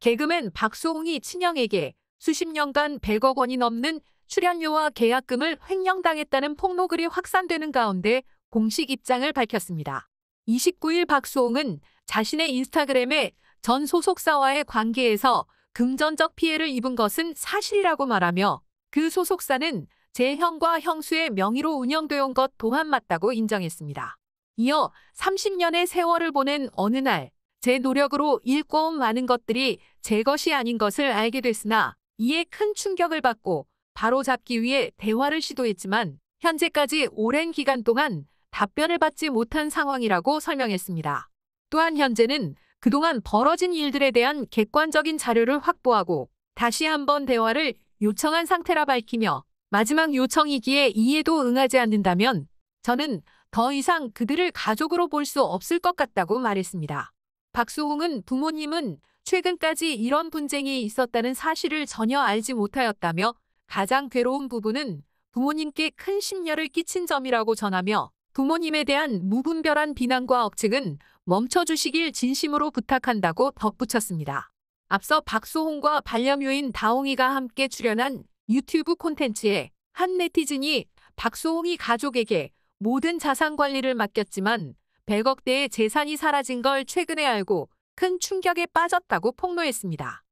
개그맨 박수홍이 친형에게 수십 년간 100억 원이 넘는 출연료와 계약금을 횡령당했다는 폭로글이 확산되는 가운데 공식 입장을 밝혔습니다. 29일 박수홍은 자신의 인스타그램에 전 소속사와의 관계에서 금전적 피해를 입은 것은 사실이라고 말하며 그 소속사는 제 형과 형수의 명의로 운영되어 온것 또한 맞다고 인정했습니다. 이어 30년의 세월을 보낸 어느 날제 노력으로 일궈온 많은 것들이 제 것이 아닌 것을 알게 됐으나 이에 큰 충격을 받고 바로잡기 위해 대화를 시도했지만 현재까지 오랜 기간 동안 답변을 받지 못한 상황이라고 설명했습니다. 또한 현재는 그동안 벌어진 일들에 대한 객관적인 자료를 확보하고 다시 한번 대화를 요청한 상태라 밝히며 마지막 요청이기에 이해도 응하지 않는다면 저는 더 이상 그들을 가족으로 볼 수 없을 것 같다고 말했습니다. 박수홍은 부모님은 최근까지 이런 분쟁이 있었다는 사실을 전혀 알지 못하였다며 가장 괴로운 부분은 부모님께 큰 심려를 끼친 점이라고 전하며 부모님에 대한 무분별한 비난과 억측은 멈춰주시길 진심으로 부탁한다고 덧붙였습니다. 앞서 박수홍과 반려묘인 다홍이가 함께 출연한 유튜브 콘텐츠에 한 네티즌이 박수홍이 가족에게 모든 자산 관리를 맡겼지만 100억대의 재산이 사라진 걸 최근에 알고 큰 충격에 빠졌다고 폭로했습니다.